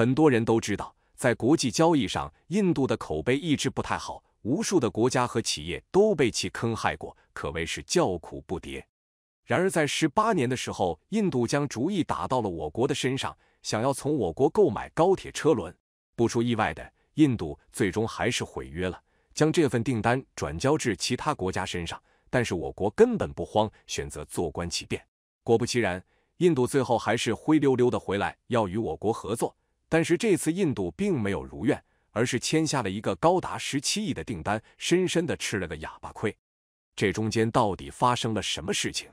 很多人都知道，在国际交易上，印度的口碑一直不太好，无数的国家和企业都被其坑害过，可谓是叫苦不迭。然而，在十八年的时候，印度将主意打到了我国的身上，想要从我国购买高铁车轮。不出意外的，印度最终还是毁约了，将这份订单转交至其他国家身上。但是，我国根本不慌，选择坐观其变。果不其然，印度最后还是灰溜溜的回来，要与我国合作。但是这次印度并没有如愿，而是签下了一个高达十七亿的订单，深深的吃了个哑巴亏。这中间到底发生了什么事情？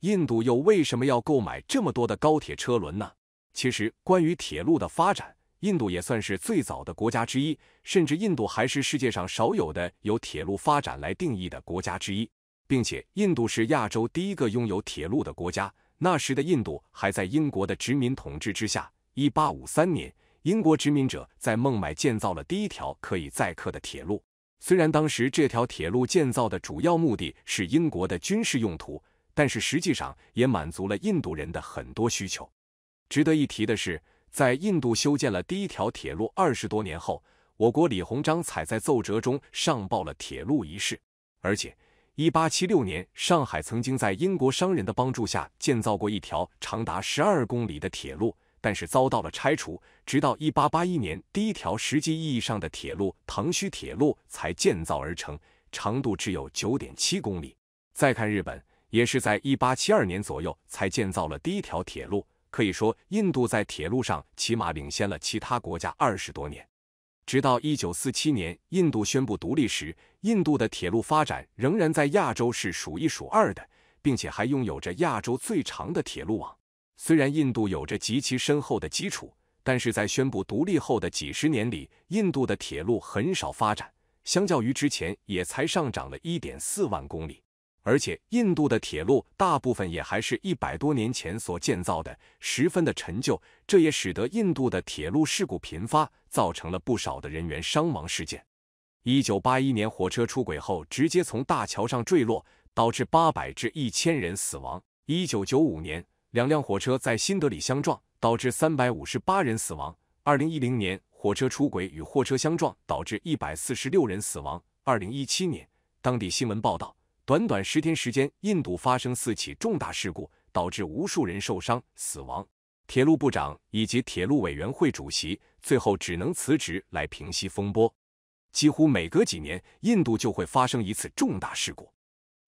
印度又为什么要购买这么多的高铁车轮呢？其实，关于铁路的发展，印度也算是最早的国家之一，甚至印度还是世界上少有的由铁路发展来定义的国家之一，并且印度是亚洲第一个拥有铁路的国家。那时的印度还在英国的殖民统治之下。一八五三年，英国殖民者在孟买建造了第一条可以载客的铁路。虽然当时这条铁路建造的主要目的是英国的军事用途，但是实际上也满足了印度人的很多需求。值得一提的是，在印度修建了第一条铁路二十多年后，我国李鸿章才在奏折中上报了铁路一事。而且，一八七六年，上海曾经在英国商人的帮助下建造过一条长达十二公里的铁路。但是遭到了拆除，直到1881年，第一条实际意义上的铁路——唐胥铁路才建造而成，长度只有9.7公里。再看日本，也是在1872年左右才建造了第一条铁路。可以说，印度在铁路上起码领先了其他国家二十多年。直到1947年印度宣布独立时，印度的铁路发展仍然在亚洲是数一数二的，并且还拥有着亚洲最长的铁路网。虽然印度有着极其深厚的基础，但是在宣布独立后的几十年里，印度的铁路很少发展，相较于之前也才上涨了一点四万公里。而且印度的铁路大部分也还是一百多年前所建造的，十分的陈旧，这也使得印度的铁路事故频发，造成了不少的人员伤亡事件。一九八一年火车出轨后，直接从大桥上坠落，导致八百至一千人死亡。一九九五年。两辆火车在新德里相撞，导致三百五十八人死亡。二零一零年，火车出轨与货车相撞，导致一百四十六人死亡。二零一七年，当地新闻报道，短短十天时间，印度发生四起重大事故，导致无数人受伤、死亡。铁路部长以及铁路委员会主席最后只能辞职来平息风波。几乎每隔几年，印度就会发生一次重大事故。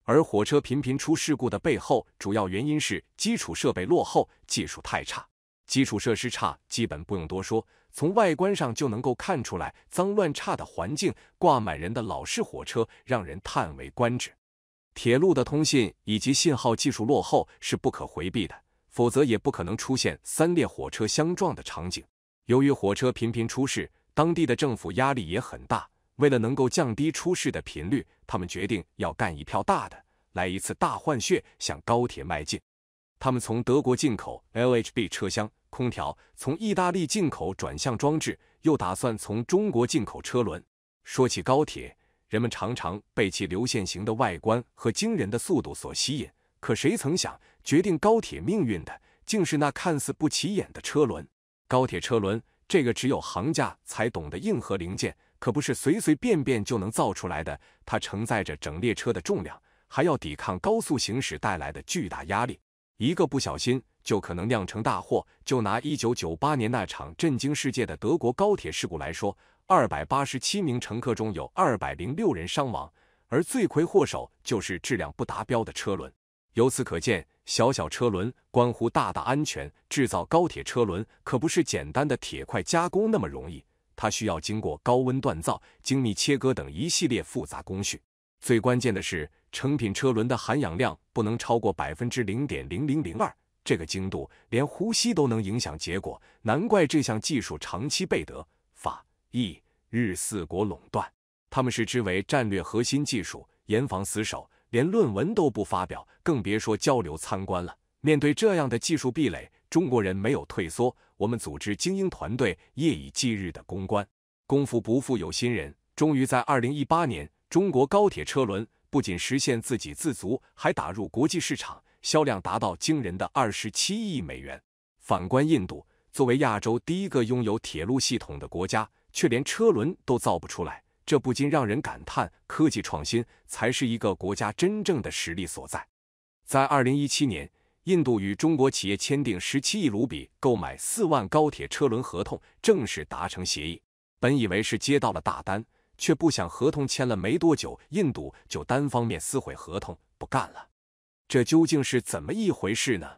而火车频频出事故的背后，主要原因是基础设备落后，技术太差，基础设施差，基本不用多说，从外观上就能够看出来，脏乱差的环境，挂满人的老式火车，让人叹为观止。铁路的通信以及信号技术落后是不可回避的，否则也不可能出现三列火车相撞的场景。由于火车频频出事，当地的政府压力也很大。为了能够降低出事的频率，他们决定要干一票大的，来一次大换血，向高铁迈进。他们从德国进口 LHB 车厢、空调，从意大利进口转向装置，又打算从中国进口车轮。说起高铁，人们常常被其流线型的外观和惊人的速度所吸引，可谁曾想，决定高铁命运的，竟是那看似不起眼的车轮。高铁车轮，这个只有行家才懂得硬核零件。可不是随随便便就能造出来的。它承载着整列车的重量，还要抵抗高速行驶带来的巨大压力，一个不小心就可能酿成大祸。就拿1998年那场震惊世界的德国高铁事故来说，287名乘客中有206人伤亡，而罪魁祸首就是质量不达标的车轮。由此可见，小小车轮关乎大大安全。制造高铁车轮可不是简单的铁块加工那么容易。它需要经过高温锻造、精密切割等一系列复杂工序。最关键的是，成品车轮的含氧量不能超过百分之零点零零零二。这个精度，连呼吸都能影响结果。难怪这项技术长期被德、法、意、日四国垄断。他们视之为战略核心技术，严防死守，连论文都不发表，更别说交流参观了。面对这样的技术壁垒，中国人没有退缩。我们组织精英团队，夜以继日的攻关。功夫不负有心人，终于在二零一八年，中国高铁车轮不仅实现自给自足，还打入国际市场，销量达到惊人的二十七亿美元。反观印度，作为亚洲第一个拥有铁路系统的国家，却连车轮都造不出来，这不禁让人感叹：科技创新才是一个国家真正的实力所在。在二零一七年。印度与中国企业签订十七亿卢比购买四万高铁车轮合同，正式达成协议。本以为是接到了大单，却不想合同签了没多久，印度就单方面撕毁合同，不干了。这究竟是怎么一回事呢？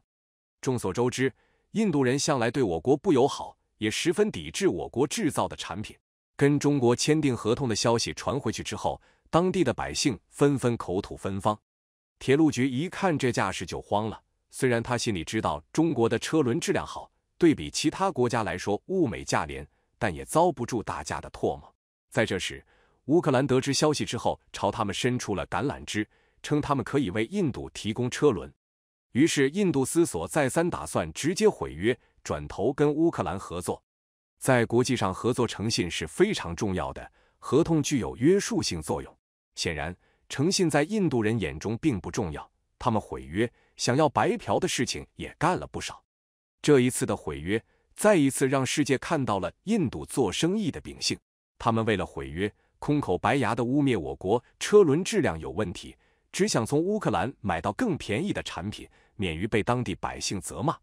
众所周知，印度人向来对我国不友好，也十分抵制我国制造的产品。跟中国签订合同的消息传回去之后，当地的百姓纷纷口吐芬芳。铁路局一看这架势就慌了。虽然他心里知道中国的车轮质量好，对比其他国家来说物美价廉，但也遭不住大家的唾沫。在这时，乌克兰得知消息之后，朝他们伸出了橄榄枝，称他们可以为印度提供车轮。于是，印度思索再三，打算直接毁约，转头跟乌克兰合作。在国际上，合作诚信是非常重要的，合同具有约束性作用。显然，诚信在印度人眼中并不重要，他们毁约。想要白嫖的事情也干了不少，这一次的毁约再一次让世界看到了印度做生意的秉性。他们为了毁约，空口白牙的污蔑我国车轮质量有问题，只想从乌克兰买到更便宜的产品，免于被当地百姓责骂。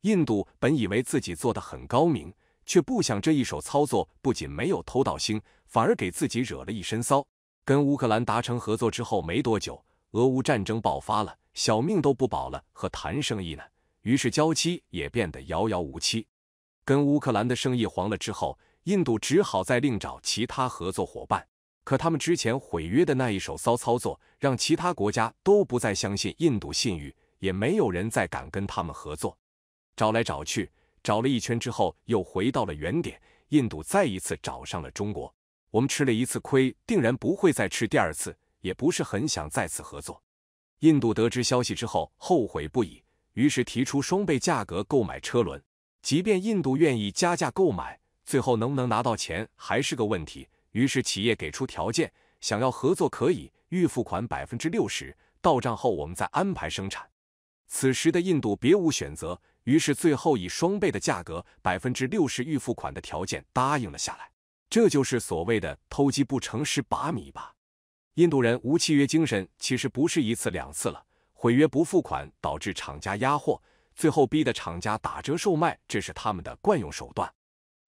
印度本以为自己做的很高明，却不想这一手操作不仅没有偷到星，反而给自己惹了一身骚。跟乌克兰达成合作之后没多久，俄乌战争爆发了。小命都不保了，和谈生意呢？于是交期也变得遥遥无期。跟乌克兰的生意黄了之后，印度只好再另找其他合作伙伴。可他们之前毁约的那一手骚操作，让其他国家都不再相信印度信誉，也没有人再敢跟他们合作。找来找去，找了一圈之后，又回到了原点。印度再一次找上了中国。我们吃了一次亏，定然不会再吃第二次，也不是很想再次合作。印度得知消息之后后悔不已，于是提出双倍价格购买车轮。即便印度愿意加价购买，最后能不能拿到钱还是个问题。于是企业给出条件，想要合作可以，预付款百分之六十，到账后我们再安排生产。此时的印度别无选择，于是最后以双倍的价格、百分之六十预付款的条件答应了下来。这就是所谓的偷鸡不成蚀把米吧。印度人无契约精神，其实不是一次两次了。毁约不付款，导致厂家压货，最后逼得厂家打折售卖，这是他们的惯用手段。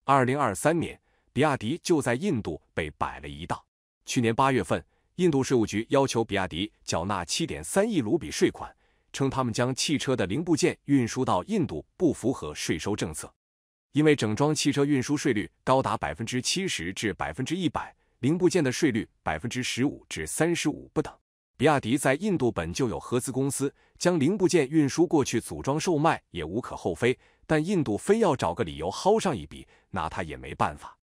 二零二三年，比亚迪就在印度被摆了一道。去年八月份，印度税务局要求比亚迪缴纳七点三亿卢比税款，称他们将汽车的零部件运输到印度不符合税收政策，因为整装汽车运输税率高达百分之七十至百分之一百。零部件的税率百分之十五至三十五不等。比亚迪在印度本就有合资公司，将零部件运输过去组装售卖也无可厚非。但印度非要找个理由薅上一笔，拿他也没办法。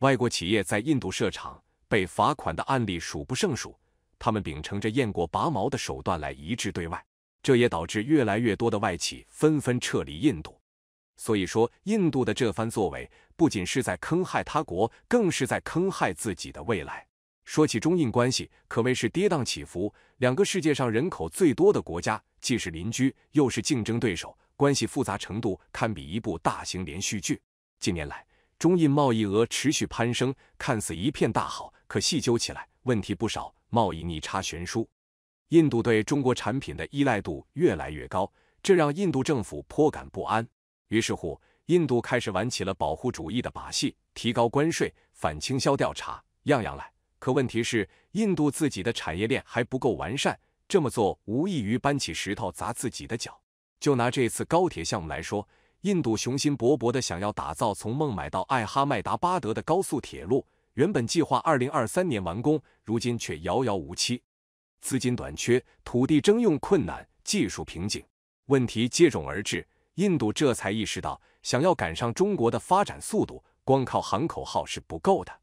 外国企业在印度设厂被罚款的案例数不胜数，他们秉承着雁过拔毛的手段来一致对外，这也导致越来越多的外企纷纷撤离印度。所以说，印度的这番作为，不仅是在坑害他国，更是在坑害自己的未来。说起中印关系，可谓是跌宕起伏。两个世界上人口最多的国家，既是邻居，又是竞争对手，关系复杂程度堪比一部大型连续剧。近年来，中印贸易额持续攀升，看似一片大好，可细究起来，问题不少。贸易逆差悬殊，印度对中国产品的依赖度越来越高，这让印度政府颇感不安。于是乎，印度开始玩起了保护主义的把戏，提高关税、反倾销调查，样样来。可问题是，印度自己的产业链还不够完善，这么做无异于搬起石头砸自己的脚。就拿这次高铁项目来说，印度雄心勃勃的想要打造从孟买到艾哈迈达巴德的高速铁路，原本计划二零二三年完工，如今却遥遥无期。资金短缺、土地征用困难、技术瓶颈，问题接踵而至。印度这才意识到，想要赶上中国的发展速度，光靠喊口号是不够的。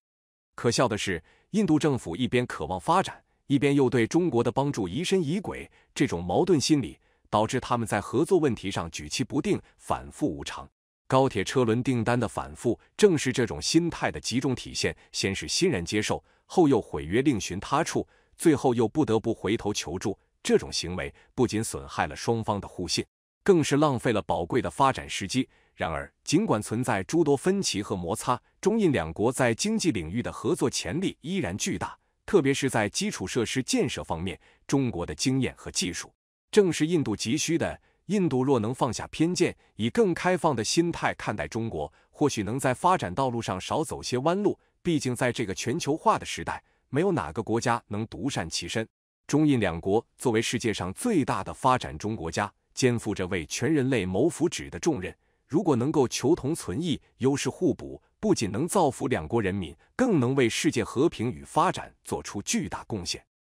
可笑的是，印度政府一边渴望发展，一边又对中国的帮助疑神疑鬼。这种矛盾心理导致他们在合作问题上举棋不定、反复无常。高铁车轮订单的反复，正是这种心态的集中体现。先是欣然接受，后又毁约另寻他处，最后又不得不回头求助。这种行为不仅损害了双方的互信。更是浪费了宝贵的发展时机。然而，尽管存在诸多分歧和摩擦，中印两国在经济领域的合作潜力依然巨大，特别是在基础设施建设方面，中国的经验和技术正是印度急需的。印度若能放下偏见，以更开放的心态看待中国，或许能在发展道路上少走些弯路。毕竟，在这个全球化的时代，没有哪个国家能独善其身。中印两国作为世界上最大的发展中国家，肩负着为全人类谋福祉的重任，如果能够求同存异、优势互补，不仅能造福两国人民，更能为世界和平与发展做出巨大贡献。